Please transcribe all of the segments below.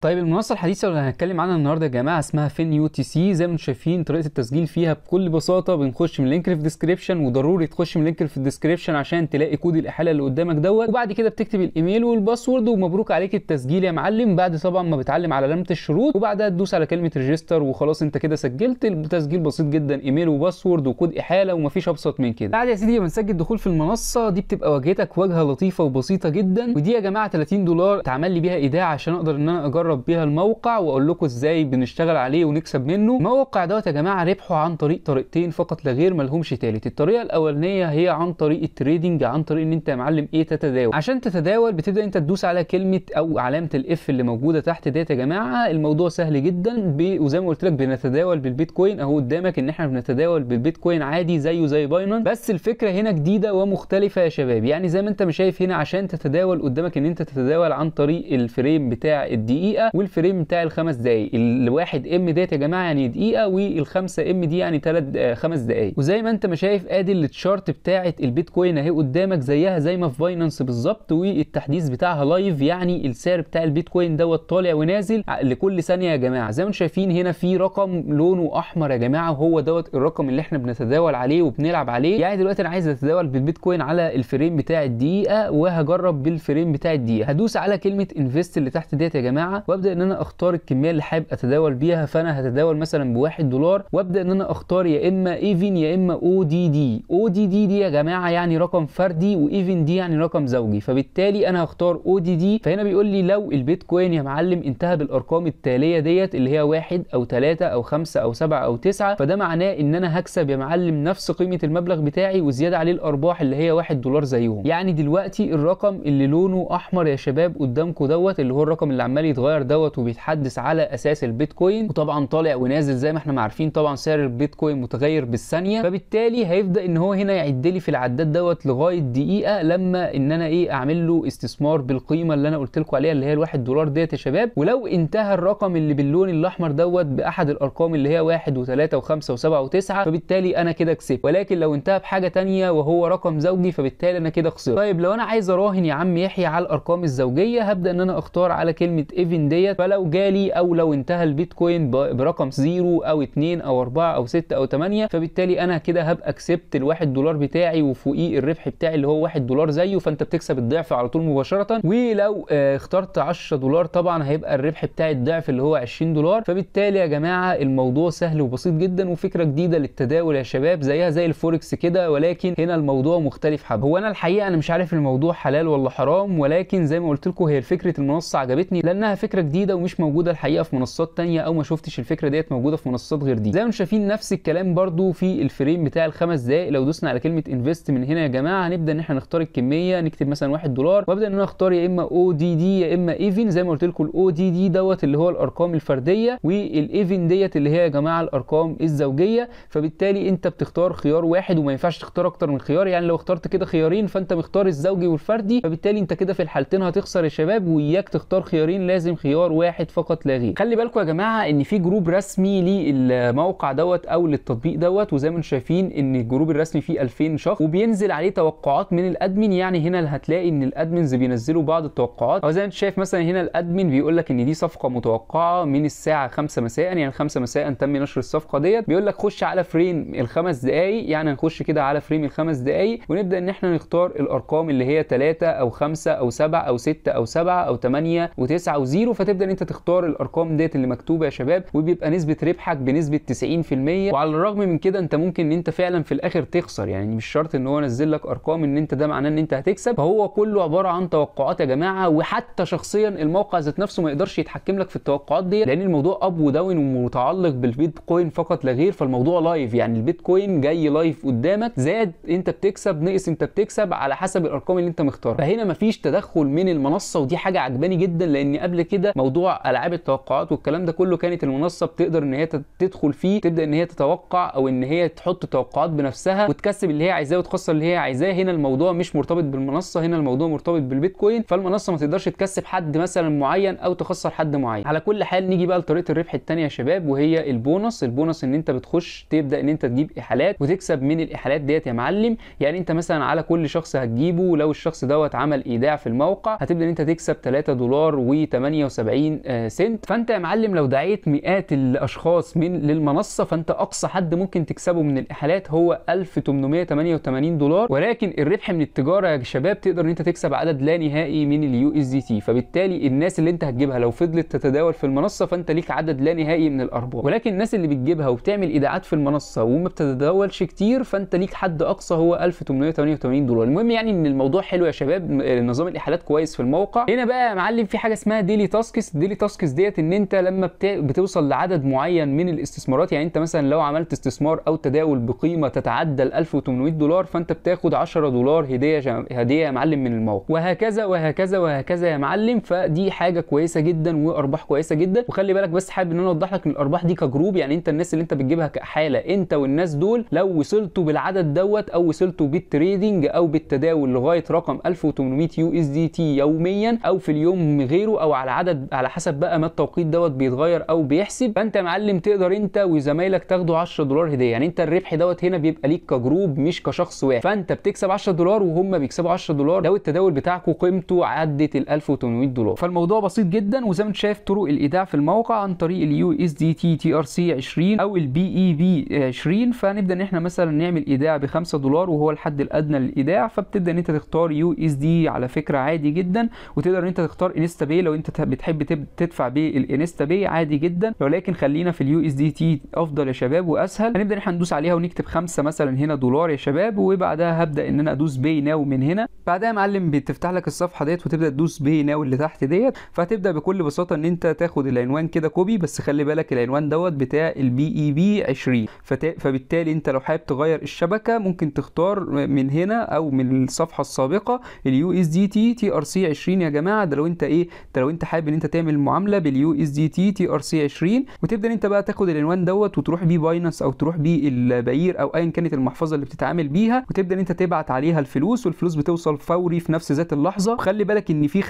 طيب المنصه الحديثه اللي هنتكلم عنها النهارده يا جماعه اسمها فين يو تي سي زي ما انتم شايفين طريقه التسجيل فيها بكل بساطه بنخش من اللينك في الديسكربشن وضروري تخش من اللينك في الديسكربشن عشان تلاقي كود الاحاله اللي قدامك دوت وبعد كده بتكتب الايميل والباسورد ومبروك عليك التسجيل يا معلم بعد طبعا ما بتعلم على علامه الشروط وبعدها تدوس على كلمه ريجستر وخلاص انت كده سجلت التسجيل بسيط جدا ايميل وباسورد وكود احاله ومفيش ابسط من كده بعد يا سيدي ما نسجل دخول في المنصه دي بتبقى واجهتك واجهه لطيفه وبسيطه جدا ودي يا جماعه 30 دولار اتعمل لي بيها ايداع عشان اقدر ان انا اجرب اجرب بيها الموقع واقول لكم ازاي بنشتغل عليه ونكسب منه الموقع دوت يا جماعه ربحه عن طريق طريقتين فقط لا غير ملهمش تالت الطريقه الاولانيه هي عن طريق التريدنج عن طريق ان انت يا معلم ايه تتداول عشان تتداول بتبدا انت تدوس على كلمه او علامه الاف اللي موجوده تحت ديت يا جماعه الموضوع سهل جدا وزي ما قلت لك بنتداول بالبيتكوين اهو قدامك ان احنا بنتداول بالبيتكوين عادي زيه زي باينانس بس الفكره هنا جديده ومختلفه يا شباب يعني زي ما انت مش شايف هنا عشان تتداول قدامك ان انت تتداول عن طريق الفريم بتاع الدقيقه دقيقه والفريم بتاع الخمس دقائق الواحد ام ديت يا جماعه يعني دقيقه والخمسه ام دي يعني ثلاث خمس دقائق وزي ما انت ما شايف ادي التشارت بتاعه البيتكوين اهي قدامك زيها زي ما في فاينانس بالظبط والتحديث بتاعها لايف يعني السعر بتاع البيتكوين دوت طالع ونازل لكل ثانيه يا جماعه زي ما انتم شايفين هنا في رقم لونه احمر يا جماعه وهو دوت الرقم اللي احنا بنتداول عليه وبنلعب عليه يعني دلوقتي انا عايز اتداول بالبيتكوين على الفريم بتاع الدقيقه وهجرب بالفريم بتاع الدقيقه هدوس على كلمه انفست اللي تحت ديت يا جماعه وابدا ان انا اختار الكميه اللي حابب اتداول بيها فانا هتداول مثلا بواحد دولار وابدا ان انا اختار يا اما ايفن يا اما او دي دي او دي دي دي يا جماعه يعني رقم فردي وايفن دي يعني رقم زوجي فبالتالي انا هختار او دي دي فهنا بيقول لي لو البيتكوين يا معلم انتهى بالارقام التاليه ديت اللي هي واحد او ثلاثه او خمسه او سبعه او تسعه فده معناه ان انا هكسب يا معلم نفس قيمه المبلغ بتاعي وزياده عليه الارباح اللي هي واحد دولار زيهم يعني دلوقتي الرقم اللي لونه احمر يا شباب قدامكم دوت اللي هو الرقم اللي عمال يتغير الدولار دوت وبيتحدث على اساس البيتكوين وطبعا طالع ونازل زي ما احنا عارفين طبعا سعر البيتكوين متغير بالثانيه فبالتالي هيبدا ان هو هنا يعد لي في العداد دوت لغايه دقيقه لما ان انا ايه اعمل له استثمار بالقيمه اللي انا قلت لكم عليها اللي هي ال1 دولار ديت يا شباب ولو انتهى الرقم اللي باللون الاحمر دوت باحد الارقام اللي هي 1 و3 و5 و7 و9 فبالتالي انا كده كسبت ولكن لو انتهى بحاجه ثانيه وهو رقم زوجي فبالتالي انا كده خسرت طيب لو انا عايز اراهن يا عم يحيى على الارقام الزوجيه هبدا ان انا اختار على كلمه ايفن ديت فلو جالي او لو انتهى البيتكوين برقم 0 او 2 او 4 او 6 او 8 فبالتالي انا كده هبقى كسبت الواحد دولار بتاعي وفوقيه الربح بتاعي اللي هو 1 دولار زيه فانت بتكسب الضعف على طول مباشره ولو آه، اخترت 10 دولار طبعا هيبقى الربح بتاعي الضعف اللي هو 20 دولار فبالتالي يا جماعه الموضوع سهل وبسيط جدا وفكره جديده للتداول يا شباب زيها زي الفوركس كده ولكن هنا الموضوع مختلف حبه هو انا الحقيقه انا مش عارف الموضوع حلال ولا حرام ولكن زي ما قلت لكم هي فكره المنصه عجبتني لانها فكره فكره جديده ومش موجوده الحقيقه في منصات تانية او ما شفتش الفكره ديت موجوده في منصات غير دي زي ما شايفين نفس الكلام برده في الفريم بتاع الخمس دقائق لو دوسنا على كلمه انفست من هنا يا جماعه هنبدا ان احنا نختار الكميه نكتب مثلا 1 دولار وابدا ان انا اختار يا اما او دي دي يا اما ايفن زي ما قلت لكم الاو دي دي دوت اللي هو الارقام الفرديه والايفن ديت اللي هي يا جماعه الارقام الزوجيه فبالتالي انت بتختار خيار واحد وما ينفعش تختار اكتر من خيار يعني لو اخترت كده خيارين فانت مختار الزوجي والفردي فبالتالي انت كده في الحالتين هتخسر يا شباب واياك تختار خيارين لازم خيار خيار واحد فقط لا غير خلي بالكم يا جماعه ان في جروب رسمي للموقع دوت او للتطبيق دوت وزي ما انتم شايفين ان الجروب الرسمي فيه 2000 شخص وبينزل عليه توقعات من الادمن يعني هنا هتلاقي ان الادمنز بينزلوا بعض التوقعات او زي ما انت شايف مثلا هنا الادمن بيقول لك ان دي صفقه متوقعه من الساعه 5 مساء يعني 5 مساء تم نشر الصفقه ديت بيقول لك خش على فريم الخمس دقائق يعني هنخش كده على فريم الخمس دقائق ونبدا ان احنا نختار الارقام اللي هي 3 او 5 او 7 او 6 او 7 او 8 و9 و0 فتبدا انت تختار الارقام ديت اللي مكتوبه يا شباب وبيبقى نسبه ربحك بنسبه 90% وعلى الرغم من كده انت ممكن ان انت فعلا في الاخر تخسر يعني مش شرط ان هو نزل لك ارقام ان انت ده معناه ان انت هتكسب فهو كله عباره عن توقعات يا جماعه وحتى شخصيا الموقع ذات نفسه ما يقدرش يتحكم لك في التوقعات دي لان الموضوع اب وداون ومتعلق بالبيتكوين فقط لا غير فالموضوع لايف يعني البيتكوين جاي لايف قدامك زاد انت بتكسب نقص انت بتكسب على حسب الارقام اللي انت مختارها فهنا مفيش تدخل من المنصه ودي حاجه عجباني جدا لان قبل كده كده موضوع العاب التوقعات والكلام ده كله كانت المنصه بتقدر ان هي تدخل فيه تبدا ان هي تتوقع او ان هي تحط توقعات بنفسها وتكسب اللي هي عايزاه وتخسر اللي هي عايزاه هنا الموضوع مش مرتبط بالمنصه هنا الموضوع مرتبط بالبيتكوين فالمنصه ما تقدرش تكسب حد مثلا معين او تخسر حد معين على كل حال نيجي بقى لطريقه الربح الثانيه يا شباب وهي البونص البونص ان انت بتخش تبدا ان انت تجيب ايحالات وتكسب من الاحالات ديت يا معلم يعني انت مثلا على كل شخص هتجيبه لو الشخص دوت عمل ايداع في الموقع هتبدا ان انت تكسب 3 دولار و8 78 آه، سنت فانت يا معلم لو دعيت مئات الاشخاص من للمنصه فانت اقصى حد ممكن تكسبه من الاحالات هو 1888 دولار ولكن الربح من التجاره يا شباب تقدر ان انت تكسب عدد لا نهائي من اليو اس دي تي فبالتالي الناس اللي انت هتجيبها لو فضلت تتداول في المنصه فانت ليك عدد لا نهائي من الارباح ولكن الناس اللي بتجيبها وبتعمل ايداعات في المنصه وما بتتداولش كتير فانت ليك حد اقصى هو 1888 دولار المهم يعني ان الموضوع حلو يا شباب آه، نظام الاحالات كويس في الموقع هنا بقى يا معلم في حاجه اسمها ديلي تاسكس الديلي تاسكس ديت ان انت لما بتوصل لعدد معين من الاستثمارات يعني انت مثلا لو عملت استثمار او تداول بقيمه تتعدى ال 1800 دولار فانت بتاخد 10 دولار هديه جم... هديه يا معلم من الموقع وهكذا وهكذا وهكذا يا معلم فدي حاجه كويسه جدا وارباح كويسه جدا وخلي بالك بس حابب ان انا اوضح لك ان الارباح دي كجروب يعني انت الناس اللي انت بتجيبها كحاله انت والناس دول لو وصلتوا بالعدد دوت او وصلتوا بالتريدنج او بالتداول لغايه رقم 1800 يو اس دي تي يوميا او في اليوم غيره او على عدد العدد على حسب بقى ما التوقيت دوت بيتغير او بيحسب فانت يا معلم تقدر انت وزمايلك تاخدوا 10 دولار هديه يعني انت الربح دوت هنا بيبقى ليك كجروب مش كشخص واحد فانت بتكسب 10 دولار وهم بيكسبوا 10 دولار لو التداول بتاعكم قيمته عدت ال 1800 دولار فالموضوع بسيط جدا وزي ما انت شايف طرق الايداع في الموقع عن طريق اليو اس دي تي تي ار سي 20 او البي اي بي 20 فنبدا ان احنا مثلا نعمل ايداع ب 5 دولار وهو الحد الادنى للايداع فبتبدا ان انت تختار يو اس دي على فكره عادي جدا وتقدر ان انت تختار انستا باي لو انت بتحب تدفع بيه الانستا باي عادي جدا ولكن خلينا في اليو اس دي تي افضل يا شباب واسهل هنبدا ان احنا ندوس عليها ونكتب خمسه مثلا هنا دولار يا شباب وبعدها هبدا ان انا ادوس باي ناو من هنا بعدها يا معلم بتفتح لك الصفحه ديت وتبدا تدوس باي ناو اللي تحت ديت فهتبدا بكل بساطه ان انت تاخد العنوان كده كوبي بس خلي بالك العنوان دوت بتاع البي اي بي 20 فت... فبالتالي انت لو حابب تغير الشبكه ممكن تختار من هنا او من الصفحه السابقه اليو اس دي تي تي ار سي 20 يا جماعه ده لو انت ايه ده لو انت حابب ان انت تعمل معامله باليو اس دي تي تي ار سي 20 وتبدا انت بقى تاخد العنوان دوت وتروح بيه باينانس او تروح بيه البعير او ايا كانت المحفظه اللي بتتعامل بيها وتبدا ان انت تبعت عليها الفلوس والفلوس بتوصل فوري في نفس ذات اللحظه خلي بالك ان في 5%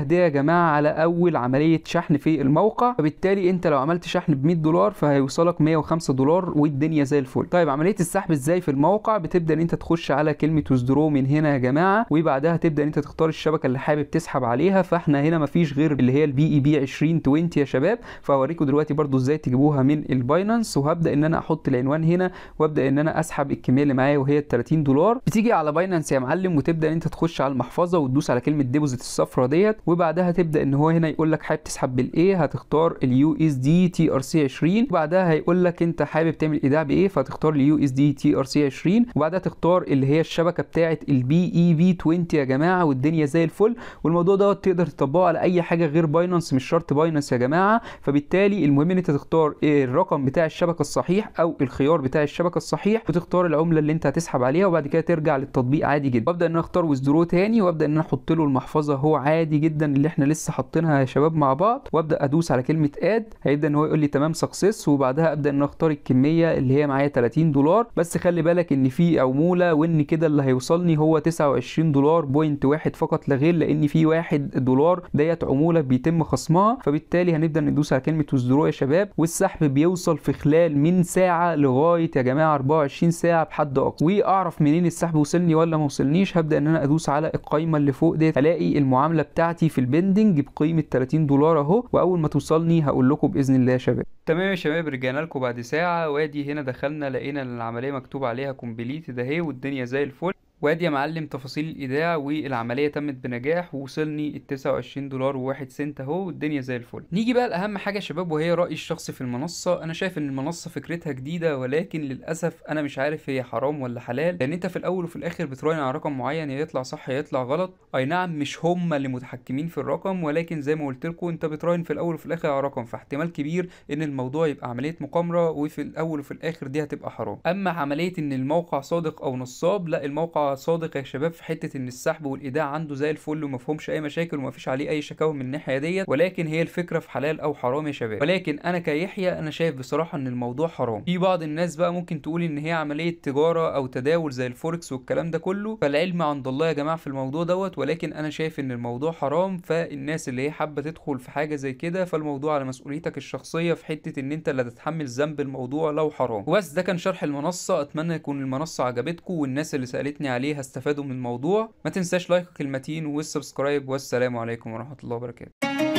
هديه يا جماعه على اول عمليه شحن في الموقع فبالتالي انت لو عملت شحن ب 100 دولار فهيوصلك 105 دولار والدنيا زي الفل طيب عمليه السحب ازاي في الموقع بتبدا ان انت تخش على كلمه وزدرو من هنا يا جماعه وبعدها تبدا ان انت تختار الشبكه اللي حابب تسحب عليها فاحنا هنا مفيش غير اللي هي البي اي بي 2020 يا شباب فهوريكم دلوقتي برضو ازاي تجيبوها من الباينانس وهبدا ان انا احط العنوان هنا وابدا ان انا اسحب الكميه اللي معايا وهي ال 30 دولار بتيجي على باينانس يا معلم وتبدا ان انت تخش على المحفظه وتدوس على كلمه ديبوزيت الصفراء ديت وبعدها تبدا ان هو هنا يقول لك حابب تسحب بالايه هتختار اليو اس دي تي ار سي 20 وبعدها هيقول لك انت حابب تعمل ايداع بايه فهتختار اليو اس دي تي ار سي 20 وبعدها تختار اللي هي الشبكه بتاعه البي اي بي 20 يا جماعه والدنيا زي الفل والموضوع دوت تقدر تطبقه على اي حاجه غير باينانس مش شرط باينانس يا جماعه فبالتالي المهم ان انت تختار إيه، الرقم بتاع الشبكه الصحيح او الخيار بتاع الشبكه الصحيح وتختار العمله اللي انت هتسحب عليها وبعد كده ترجع للتطبيق عادي جدا وابدا ان انا اختار ويزدرو تاني وابدا ان انا احط له المحفظه هو عادي جدا اللي احنا لسه حاطينها يا شباب مع بعض وابدا ادوس على كلمه اد هيبدا ان هو يقول لي تمام سكسس وبعدها ابدا ان انا اختار الكميه اللي هي معايا 30 دولار بس خلي بالك ان في عموله وان كده اللي هيوصلني هو 29 دولار بوينت واحد فقط لا غير لان في واحد دولار ديت عموله الجولة بيتم خصمها فبالتالي هنبدأ ندوس على كلمة وزدرو يا شباب والسحب بيوصل في خلال من ساعة لغاية يا جماعة 24 ساعة بحد أقصى وأعرف منين السحب وصلني ولا ما وصلنيش هبدأ إن أنا أدوس على القايمة اللي فوق ديت ألاقي المعاملة بتاعتي في البندنج بقيمة 30 دولار أهو وأول ما توصلني هقول لكم بإذن الله يا شباب تمام يا شباب رجعنا لكم بعد ساعة وادي هنا دخلنا لقينا العملية مكتوب عليها كومبليت ده والدنيا زي الفل وادي يا معلم تفاصيل الايداع والعمليه تمت بنجاح ووصلني ال 29 دولار و1 سنت اهو والدنيا زي الفل نيجي بقى لاهم حاجه يا شباب وهي رايي الشخصي في المنصه انا شايف ان المنصه فكرتها جديده ولكن للاسف انا مش عارف هي حرام ولا حلال لان انت في الاول وفي الاخر بتراهن على رقم معين يا يطلع صح يا يطلع غلط اي نعم مش هم اللي متحكمين في الرقم ولكن زي ما قلت لكم انت بتراهن في الاول وفي الاخر على رقم فاحتمال كبير ان الموضوع يبقى عمليه مقامره وفي الاول وفي الاخر دي هتبقى حرام اما عمليه ان الموقع صادق او نصاب لا الموقع صادق يا شباب في حته ان السحب والايداع عنده زي الفل وما فيهمش اي مشاكل وما فيش عليه اي شكاوى من الناحيه ديت ولكن هي الفكره في حلال او حرام يا شباب ولكن انا كيحيى انا شايف بصراحه ان الموضوع حرام في بعض الناس بقى ممكن تقول ان هي عمليه تجاره او تداول زي الفوركس والكلام ده كله فالعلم عند الله يا جماعه في الموضوع دوت ولكن انا شايف ان الموضوع حرام فالناس اللي هي حابه تدخل في حاجه زي كده فالموضوع على مسؤوليتك الشخصيه في حته ان انت اللي هتتحمل ذنب الموضوع لو حرام وبس ده كان شرح المنصه اتمنى يكون المنصه عجبتكم والناس اللي سالتني عليه عليه هستفادوا من الموضوع ما تنساش لايك المتين والسبسكرايب والسلام عليكم ورحمة الله وبركاته